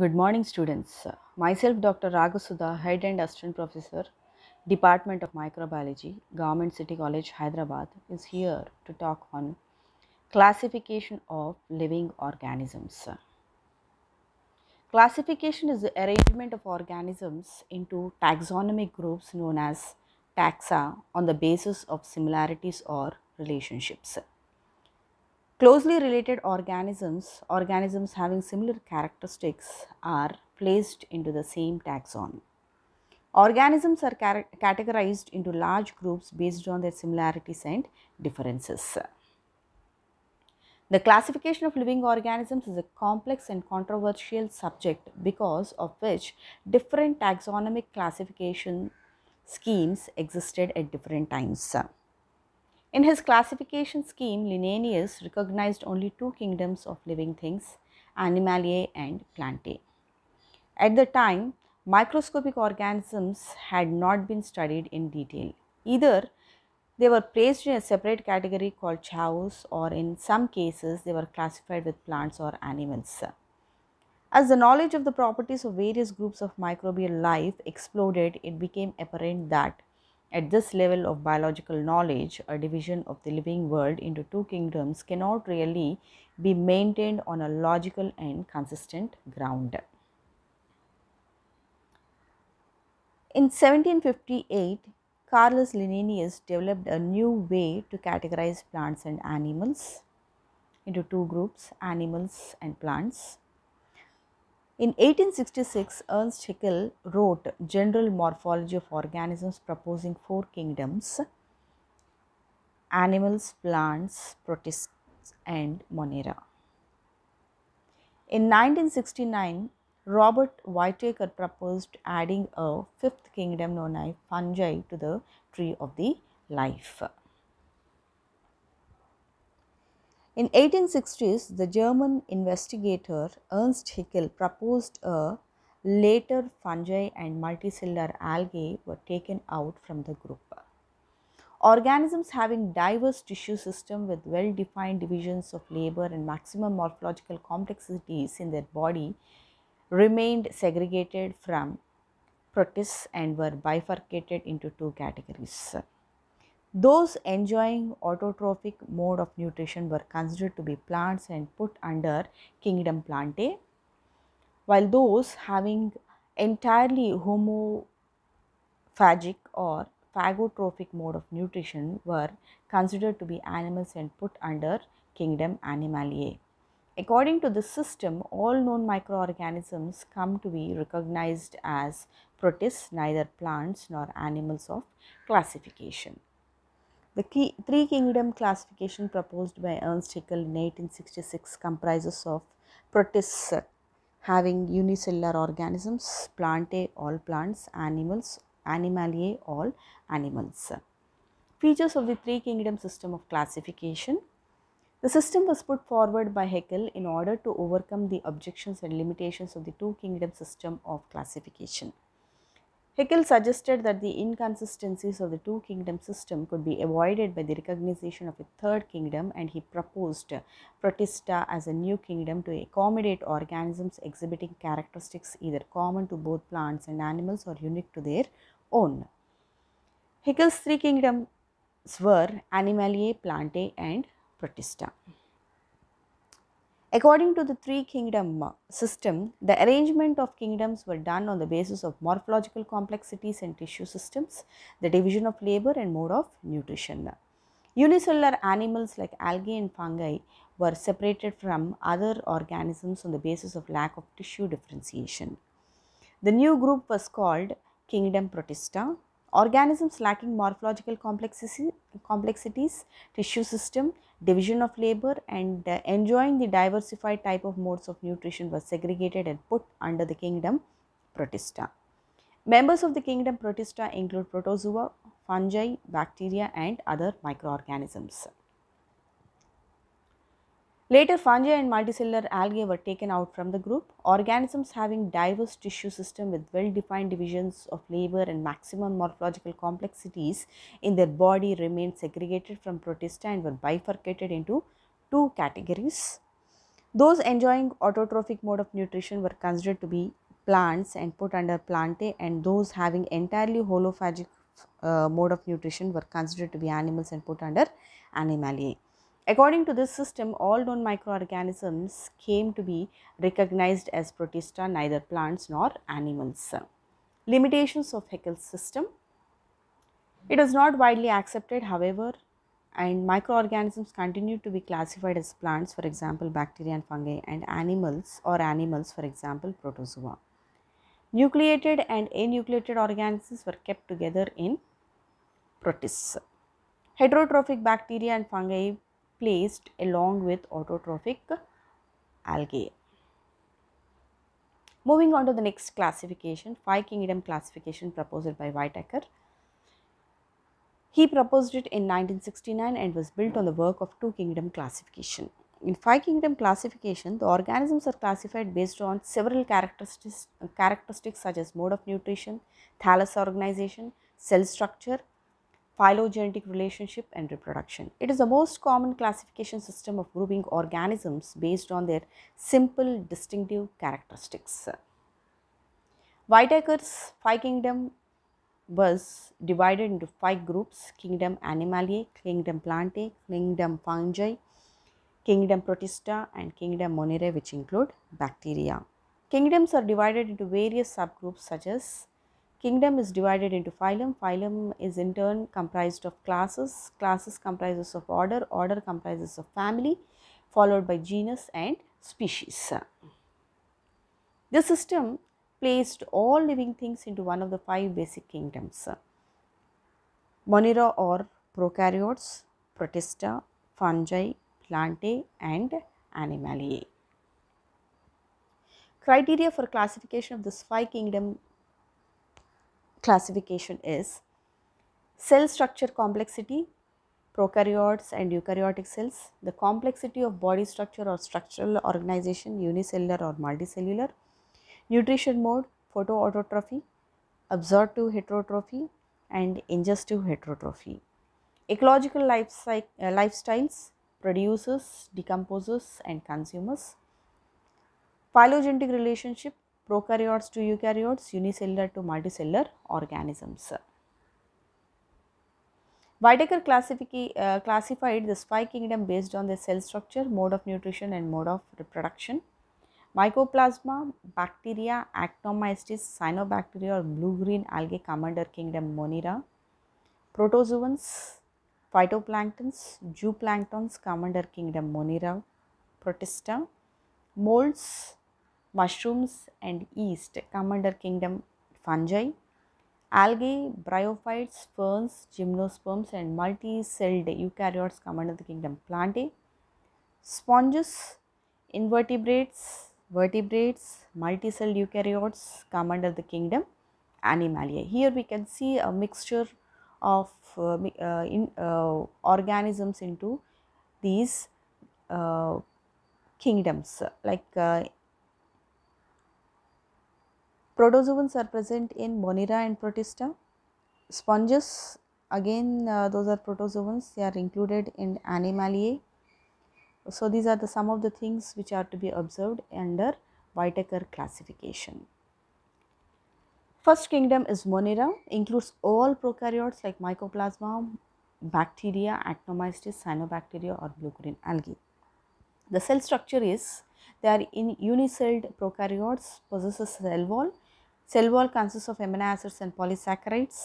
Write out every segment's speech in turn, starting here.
Good morning students. Myself Dr. Raghusuda, Head and Assistant Professor, Department of Microbiology, Government City College, Hyderabad is here to talk on classification of living organisms. Classification is the arrangement of organisms into taxonomic groups known as taxa on the basis of similarities or relationships. Closely related organisms, organisms having similar characteristics are placed into the same taxon. Organisms are categorized into large groups based on their similarities and differences. The classification of living organisms is a complex and controversial subject because of which different taxonomic classification schemes existed at different times. In his classification scheme, Linnaeus recognized only two kingdoms of living things, Animalia and Plantae. At the time, microscopic organisms had not been studied in detail. Either they were placed in a separate category called chaos or in some cases they were classified with plants or animals. As the knowledge of the properties of various groups of microbial life exploded, it became apparent that at this level of biological knowledge, a division of the living world into two kingdoms cannot really be maintained on a logical and consistent ground. In 1758, Carlos Linnaeus developed a new way to categorize plants and animals into two groups, animals and plants. In 1866, Ernst Haeckel wrote General Morphology of Organisms proposing four kingdoms animals, plants, protists and monera. In 1969, Robert Whitaker proposed adding a fifth kingdom known as fungi to the tree of the life. In 1860s, the German investigator Ernst Haeckel proposed a later fungi and multicellular algae were taken out from the group. Organisms having diverse tissue system with well-defined divisions of labor and maximum morphological complexities in their body remained segregated from protists and were bifurcated into two categories. Those enjoying autotrophic mode of nutrition were considered to be plants and put under kingdom plantae, while those having entirely homophagic or phagotrophic mode of nutrition were considered to be animals and put under kingdom Animalia. According to this system, all known microorganisms come to be recognized as protists, neither plants nor animals of classification. The key, three kingdom classification proposed by Ernst Haeckel in 1866 comprises of protists having unicellular organisms, plantae all plants, animals, animalia all animals. Features of the three kingdom system of classification. The system was put forward by Haeckel in order to overcome the objections and limitations of the two kingdom system of classification. Haeckel suggested that the inconsistencies of the two kingdom system could be avoided by the recognition of a third kingdom and he proposed Protista as a new kingdom to accommodate organisms exhibiting characteristics either common to both plants and animals or unique to their own. Haeckel's three kingdoms were Animalia, Plantae and Protista. According to the three kingdom uh, system, the arrangement of kingdoms were done on the basis of morphological complexities and tissue systems, the division of labor and mode of nutrition. Unicellular animals like algae and fungi were separated from other organisms on the basis of lack of tissue differentiation. The new group was called Kingdom Protista. Organisms lacking morphological complexities, tissue system division of labor and uh, enjoying the diversified type of modes of nutrition was segregated and put under the kingdom protista. Members of the kingdom protista include protozoa, fungi, bacteria and other microorganisms. Later, fungi and multicellular algae were taken out from the group. Organisms having diverse tissue system with well-defined divisions of labor and maximum morphological complexities in their body remained segregated from protista and were bifurcated into two categories. Those enjoying autotrophic mode of nutrition were considered to be plants and put under plantae and those having entirely holophagic uh, mode of nutrition were considered to be animals and put under animalia. According to this system, all known microorganisms came to be recognized as protista, neither plants nor animals. Limitations of Haeckel's system. It was not widely accepted, however, and microorganisms continued to be classified as plants, for example, bacteria and fungi, and animals or animals, for example, protozoa. Nucleated and enucleated organisms were kept together in protists. Heterotrophic bacteria and fungi placed along with autotrophic algae. Moving on to the next classification, five kingdom classification proposed by Whitaker. He proposed it in 1969 and was built on the work of two kingdom classification. In five kingdom classification, the organisms are classified based on several characteristics, characteristics such as mode of nutrition, thallus organization, cell structure, phylogenetic relationship and reproduction. It is the most common classification system of grouping organisms based on their simple distinctive characteristics. Whitaker's five kingdom was divided into five groups kingdom Animalia, kingdom plantae, kingdom fungi, kingdom protista and kingdom monerae which include bacteria. Kingdoms are divided into various subgroups such as Kingdom is divided into phylum. Phylum is in turn comprised of classes. Classes comprises of order. Order comprises of family followed by genus and species. This system placed all living things into one of the five basic kingdoms. Monera or prokaryotes, protista, fungi, plantae and Animalia. Criteria for classification of this five kingdom classification is cell structure complexity, prokaryotes and eukaryotic cells, the complexity of body structure or structural organization, unicellular or multicellular, nutrition mode, photoautotrophy, absorptive heterotrophy and ingestive heterotrophy. Ecological life uh, lifestyles, producers, decomposers, and consumers. Phylogenetic relationship, prokaryotes to eukaryotes, unicellular to multicellular organisms. Whitaker classify uh, classified the spy kingdom based on the cell structure, mode of nutrition and mode of reproduction. Mycoplasma, bacteria, actinomycetes, cyanobacteria or blue-green algae commander kingdom Monera. Protozoans, phytoplanktons, zooplanktons commander kingdom Monera, Protista. Molds, mushrooms and yeast come under kingdom fungi. Algae, bryophytes, ferns, gymnosperms and multi-celled eukaryotes come under the kingdom plantae. Sponges, invertebrates, vertebrates, multi-celled eukaryotes come under the kingdom animalia. Here we can see a mixture of uh, uh, in, uh, organisms into these uh, kingdoms like uh, Protozoans are present in Monera and Protista. Sponges, again uh, those are protozoans, they are included in Animaliae. So these are the some of the things which are to be observed under Whitaker classification. First kingdom is Monera, includes all prokaryotes like Mycoplasma, bacteria, actinomycetes, cyanobacteria or blue-green algae. The cell structure is they are in unicelled prokaryotes, possess a cell wall Cell wall consists of amino acids and polysaccharides.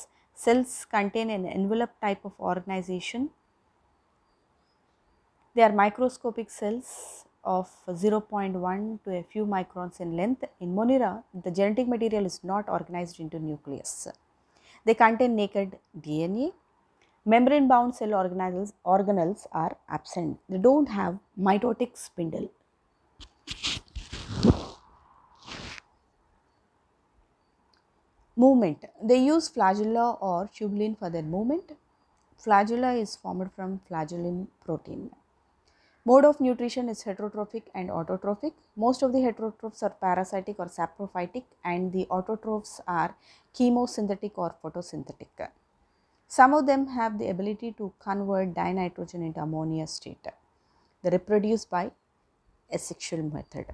Cells contain an envelope type of organization. They are microscopic cells of 0.1 to a few microns in length. In Monera, the genetic material is not organized into nucleus. They contain naked DNA. Membrane bound cell organelles, organelles are absent. They don't have mitotic spindle. Movement. They use flagella or tubulin for their movement. Flagella is formed from flagellin protein. Mode of nutrition is heterotrophic and autotrophic. Most of the heterotrophs are parasitic or saprophytic and the autotrophs are chemosynthetic or photosynthetic. Some of them have the ability to convert dinitrogen into ammonia state. They reproduce by asexual method.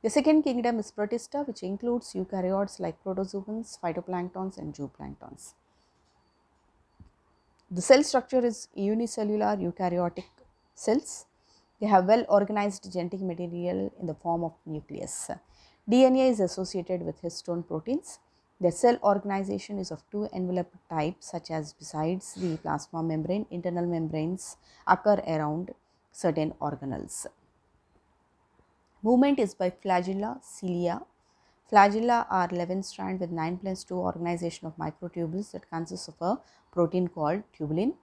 The second kingdom is protista, which includes eukaryotes like protozoans, phytoplanktons, and zooplanktons. The cell structure is unicellular eukaryotic cells. They have well organized genetic material in the form of nucleus. DNA is associated with histone proteins. Their cell organization is of two envelope types such as besides the plasma membrane, internal membranes occur around certain organelles. Movement is by flagella cilia. Flagella are 11 strand with 9 plus 2 organization of microtubules that consists of a protein called tubulin.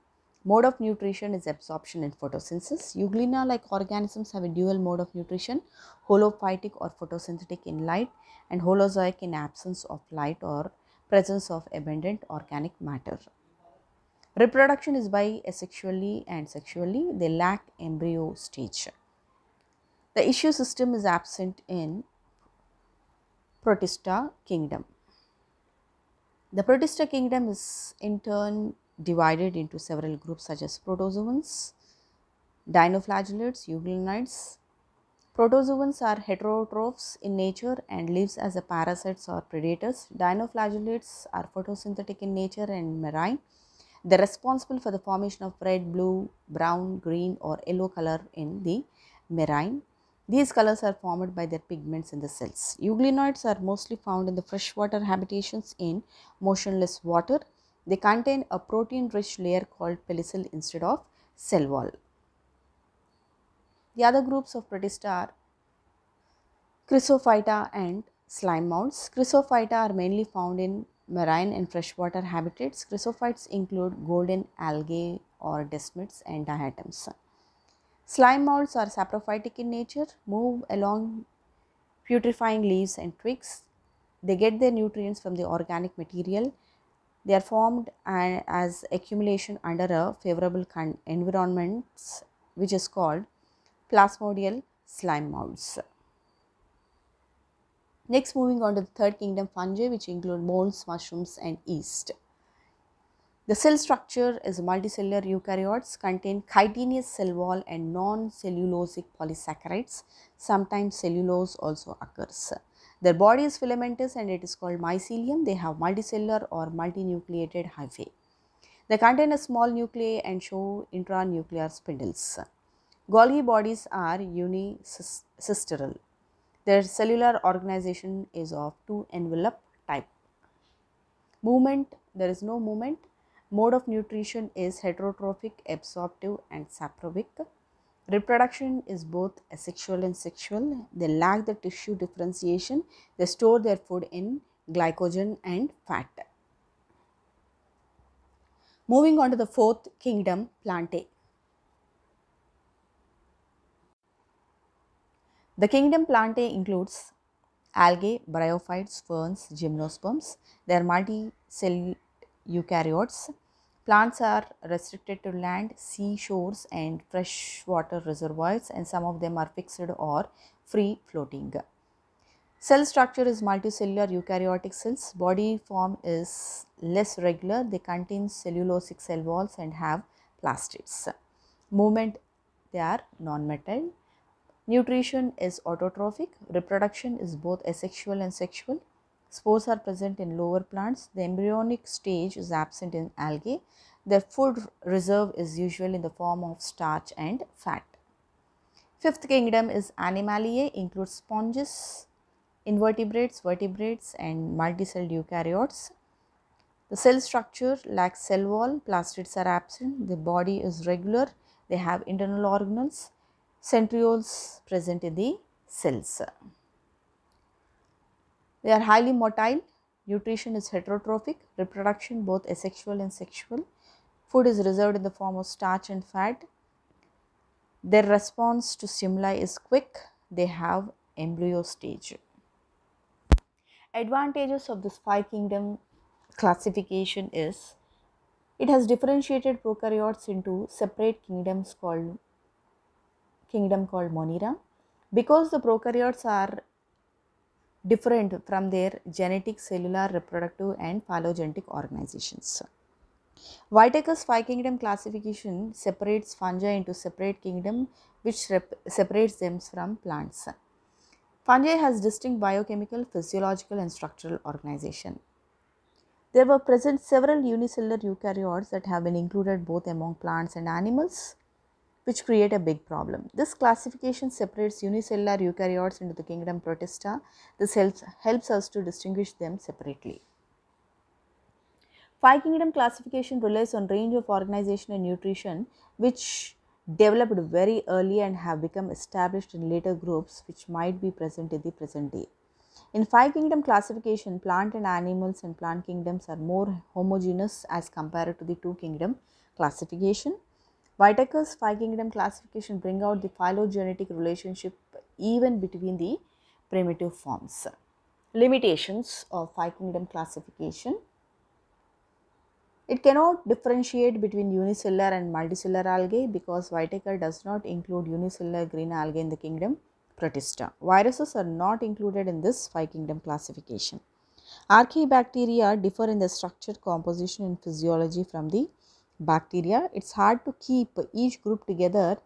Mode of nutrition is absorption and photosynthesis. Euglena like organisms have a dual mode of nutrition, holophytic or photosynthetic in light and holozoic in absence of light or presence of abundant organic matter. Reproduction is by asexually and sexually, they lack embryo stage. The issue system is absent in Protista kingdom. The Protista kingdom is in turn divided into several groups such as protozoans, dinoflagellates, euglenites. Protozoans are heterotrophs in nature and lives as parasites or predators. Dinoflagellates are photosynthetic in nature and marine. They're responsible for the formation of red, blue, brown, green or yellow color in the marine these colors are formed by their pigments in the cells. Euglenoids are mostly found in the freshwater habitations in motionless water. They contain a protein rich layer called pellicil instead of cell wall. The other groups of protista are chrysophyta and slime mounds. Chrysophyta are mainly found in marine and freshwater habitats. Chrysophytes include golden algae or desmids and diatoms. Slime molds are saprophytic in nature, move along putrefying leaves and twigs. They get their nutrients from the organic material. They are formed as accumulation under a favorable environment which is called plasmodial slime molds. Next moving on to the third kingdom fungi which include molds, mushrooms and yeast. The cell structure is multicellular eukaryotes contain chitinous cell wall and non-cellulosic polysaccharides. Sometimes cellulose also occurs. Their body is filamentous and it is called mycelium. They have multicellular or multinucleated hyphae. They contain a small nuclei and show intranuclear spindles. Golgi bodies are unicysteral. Their cellular organization is of two envelope type. Movement, there is no movement Mode of nutrition is heterotrophic, absorptive, and saprobic. Reproduction is both asexual and sexual. They lack the tissue differentiation. They store their food in glycogen and fat. Moving on to the fourth kingdom, Plantae. The kingdom Plantae includes algae, bryophytes, ferns, gymnosperms. They are multicellular eukaryotes. Plants are restricted to land, seashores and freshwater reservoirs and some of them are fixed or free floating. Cell structure is multicellular eukaryotic cells. Body form is less regular. They contain cellulosic cell walls and have plastids. Movement, they are non-motile. Nutrition is autotrophic. Reproduction is both asexual and sexual. Spores are present in lower plants. The embryonic stage is absent in algae. Their food reserve is usually in the form of starch and fat. Fifth kingdom is Animalia. includes sponges, invertebrates, vertebrates and multicelled eukaryotes. The cell structure lacks cell wall, plastids are absent, the body is regular, they have internal organelles, centrioles present in the cells. They are highly motile, nutrition is heterotrophic, reproduction both asexual and sexual. Food is reserved in the form of starch and fat. Their response to stimuli is quick. They have embryo stage. Advantages of this five kingdom classification is it has differentiated prokaryotes into separate kingdoms called kingdom called monera because the prokaryotes are different from their genetic, cellular, reproductive, and phylogenetic organizations. Whitaker's five kingdom classification separates fungi into separate kingdom which separates them from plants. Fungi has distinct biochemical, physiological and structural organization. There were present several unicellular eukaryotes that have been included both among plants and animals which create a big problem. This classification separates unicellular eukaryotes into the kingdom Protista. This helps, helps us to distinguish them separately. Five kingdom classification relies on range of organization and nutrition which developed very early and have become established in later groups which might be present in the present day. In five kingdom classification, plant and animals and plant kingdoms are more homogeneous as compared to the two kingdom classification. Whitaker's five kingdom classification bring out the phylogenetic relationship even between the primitive forms. Limitations of five kingdom classification. It cannot differentiate between unicellular and multicellular algae because Whitaker does not include unicellular green algae in the kingdom Protista. Viruses are not included in this five kingdom classification. Archaebacteria differ in the structure, composition and physiology from the bacteria it's hard to keep each group together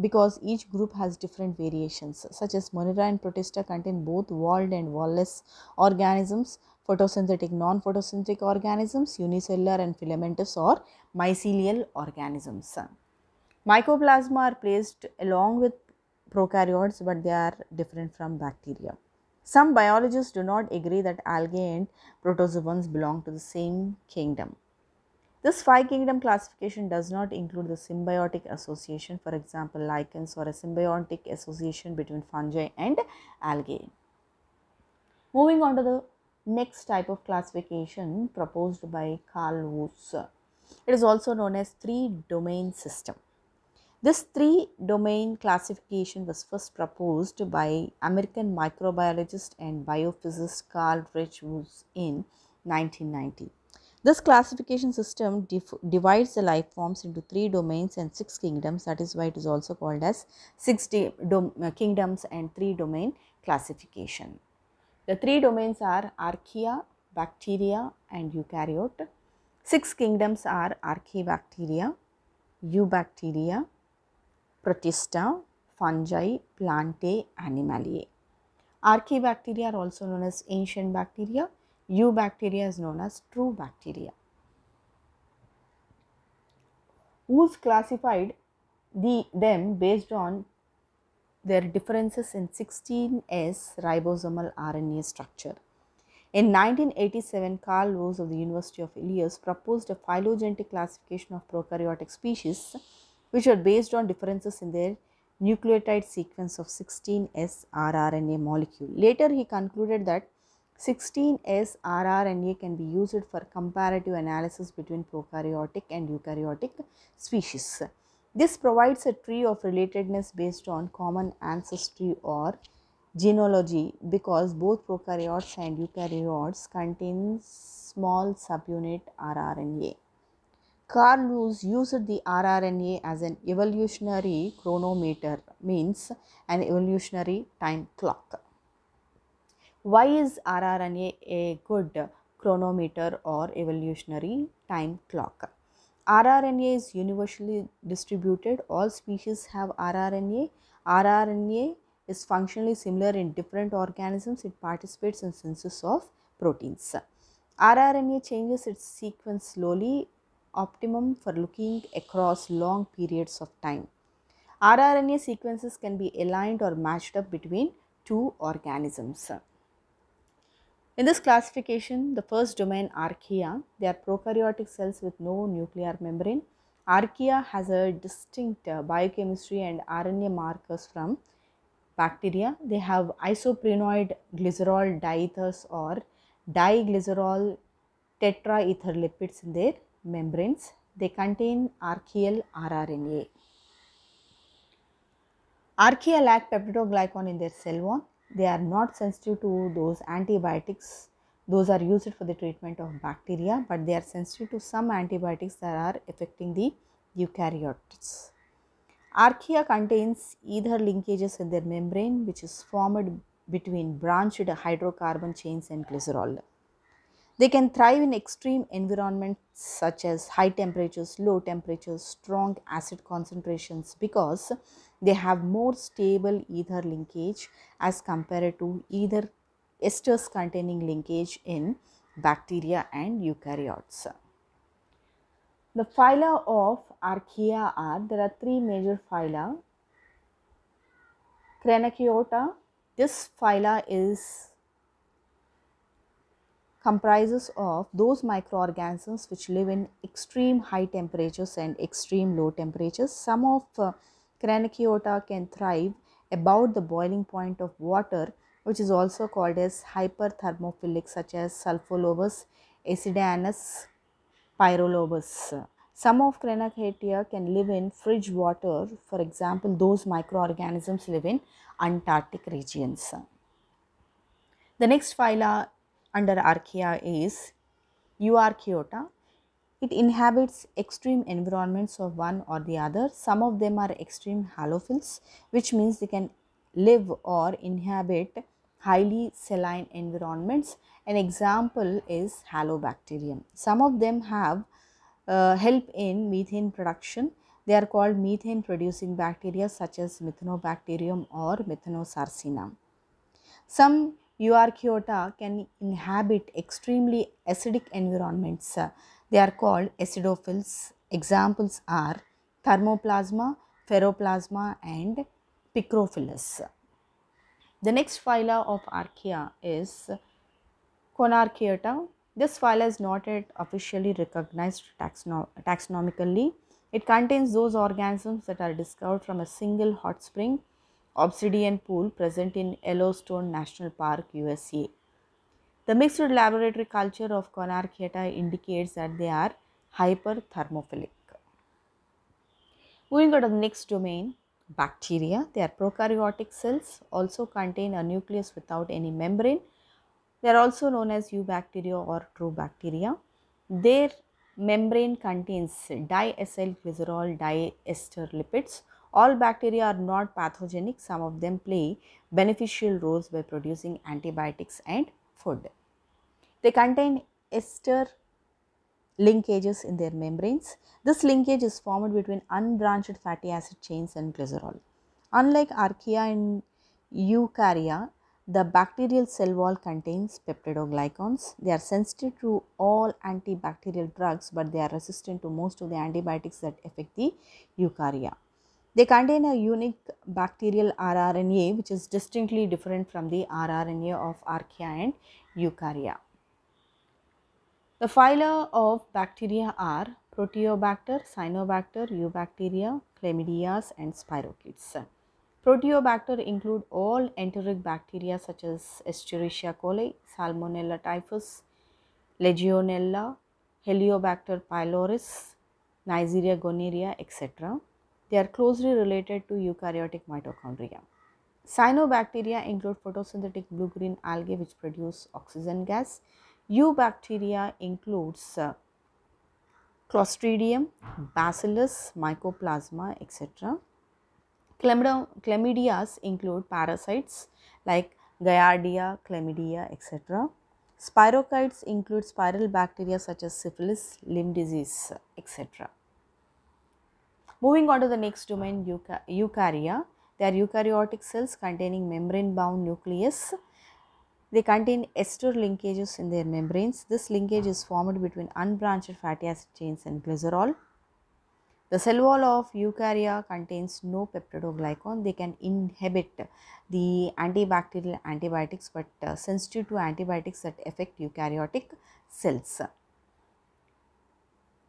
because each group has different variations such as monera and protista contain both walled and wallless organisms photosynthetic non-photosynthetic organisms unicellular and filamentous or mycelial organisms mycoplasma are placed along with prokaryotes but they are different from bacteria some biologists do not agree that algae and protozoans belong to the same kingdom this five kingdom classification does not include the symbiotic association, for example, lichens or a symbiotic association between fungi and algae. Moving on to the next type of classification proposed by Carl Woese. It is also known as three domain system. This three domain classification was first proposed by American microbiologist and biophysicist Carl Rich Woese in 1990. This classification system divides the life forms into three domains and six kingdoms. That is why it is also called as six uh, kingdoms and three domain classification. The three domains are archaea, bacteria and eukaryote. Six kingdoms are archaebacteria, eubacteria, protista, fungi, plantae, animalia. Archaebacteria are also known as ancient bacteria. U bacteria is known as true bacteria. Who's classified the, them based on their differences in 16S ribosomal RNA structure. In 1987, Carl Rose of the University of Illinois proposed a phylogenetic classification of prokaryotic species which are based on differences in their nucleotide sequence of 16S rRNA molecule. Later, he concluded that 16S rRNA can be used for comparative analysis between prokaryotic and eukaryotic species. This provides a tree of relatedness based on common ancestry or genealogy because both prokaryotes and eukaryotes contain small subunit rRNA. Carl Lewis used the rRNA as an evolutionary chronometer, means an evolutionary time clock. Why is RRNA a good chronometer or evolutionary time clock? RRNA is universally distributed. All species have RRNA. RRNA is functionally similar in different organisms. It participates in synthesis of proteins. RRNA changes its sequence slowly, optimum for looking across long periods of time. RRNA sequences can be aligned or matched up between two organisms. In this classification, the first domain archaea, they are prokaryotic cells with no nuclear membrane. Archaea has a distinct uh, biochemistry and RNA markers from bacteria. They have isoprenoid glycerol diethers or diglycerol tetraether lipids in their membranes. They contain archaeal rRNA. Archaea lack peptidoglycan in their cell wall they are not sensitive to those antibiotics those are used for the treatment of bacteria but they are sensitive to some antibiotics that are affecting the eukaryotes archaea contains ether linkages in their membrane which is formed between branched hydrocarbon chains and glycerol they can thrive in extreme environments such as high temperatures, low temperatures, strong acid concentrations because they have more stable ether linkage as compared to either esters containing linkage in bacteria and eukaryotes. The phyla of Archaea are there are three major phyla Cranachiota. This phyla is comprises of those microorganisms which live in extreme high temperatures and extreme low temperatures. Some of uh, Cranchiota can thrive about the boiling point of water, which is also called as hyperthermophilic, such as sulfolobus, acidanus, pyrolobus. Some of Cranachiotia can live in fridge water. For example, those microorganisms live in Antarctic regions. The next phyla under Archaea is Euarchaeota, it inhabits extreme environments of one or the other. Some of them are extreme halophiles, which means they can live or inhabit highly saline environments. An example is halobacterium. Some of them have uh, help in methane production. They are called methane producing bacteria such as Methanobacterium or Methanosarcina. Some Euarchaota can inhabit extremely acidic environments. They are called acidophils. Examples are thermoplasma, ferroplasma and picrophilus. The next phyla of archaea is Conarchaeta. This phyla is not yet officially recognized taxonomically. It contains those organisms that are discovered from a single hot spring obsidian pool present in Yellowstone National Park, USA. The mixed laboratory culture of Conarcheta indicates that they are hyperthermophilic. Moving on to the next domain, bacteria. They are prokaryotic cells, also contain a nucleus without any membrane. They are also known as eubacteria or true bacteria. Their membrane contains diacylglycerol diester lipids. All bacteria are not pathogenic. Some of them play beneficial roles by producing antibiotics and food. They contain ester linkages in their membranes. This linkage is formed between unbranched fatty acid chains and glycerol. Unlike archaea and eukarya, the bacterial cell wall contains peptidoglycans. They are sensitive to all antibacterial drugs but they are resistant to most of the antibiotics that affect the eukarya. They contain a unique bacterial rRNA which is distinctly different from the rRNA of archaea and eukarya. The phyla of bacteria are Proteobacter, Cyanobacter, Eubacteria, Chlamydias and Spirochetes. Proteobacter include all enteric bacteria such as Escherichia coli, Salmonella typhus, Legionella, Heliobacter pylori, Neisseria gonorrhea, etc. They are closely related to eukaryotic mitochondria. Cyanobacteria include photosynthetic blue-green algae which produce oxygen gas Eubacteria includes uh, Clostridium, Bacillus, Mycoplasma, etc. Chlamydias include parasites like Giardia, Chlamydia, etc. Spirochetes include spiral bacteria such as syphilis, limb disease, etc. Moving on to the next domain, eukarya. They are eukaryotic cells containing membrane bound nucleus they contain ester linkages in their membranes. This linkage is formed between unbranched fatty acid chains and glycerol. The cell wall of eukarya contains no peptidoglycan. They can inhibit the antibacterial antibiotics but uh, sensitive to antibiotics that affect eukaryotic cells.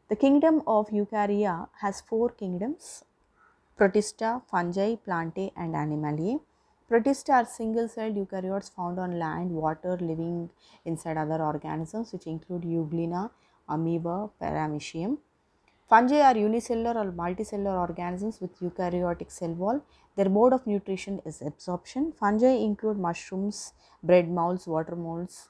The kingdom of eukarya has four kingdoms protista, fungi, plantae and animalia. Protists are single-celled eukaryotes found on land, water, living inside other organisms which include euglena, amoeba, paramecium. Fungi are unicellular or multicellular organisms with eukaryotic cell wall. Their mode of nutrition is absorption. Fungi include mushrooms, bread molds, water molds,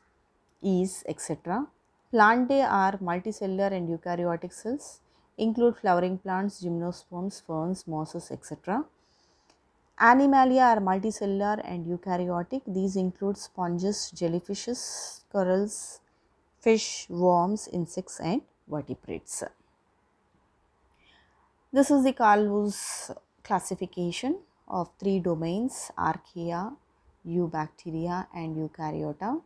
yeast, etc. Plantae are multicellular and eukaryotic cells, include flowering plants, gymnosperms, ferns, mosses, etc. Animalia are multicellular and eukaryotic. These include sponges, jellyfishes, corals, fish, worms, insects, and vertebrates. This is the Kalwus classification of three domains Archaea, Eubacteria, and Eukaryota.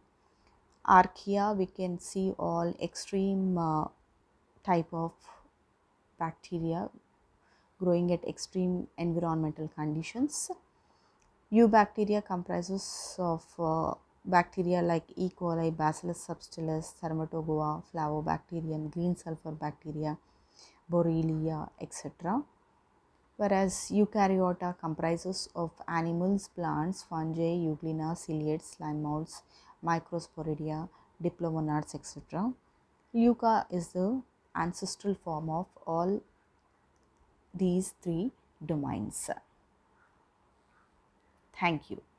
Archaea, we can see all extreme uh, type of bacteria growing at extreme environmental conditions. Eubacteria comprises of uh, bacteria like E. coli, Bacillus subtilis, Thermatogoa, Flavobacterium, green sulfur bacteria, Borrelia, etc. Whereas eukaryota comprises of animals, plants, fungi, euglena, ciliates, slime moulds, microsporidia, Diplomonads, etc. Leuca is the ancestral form of all these three domains. Thank you.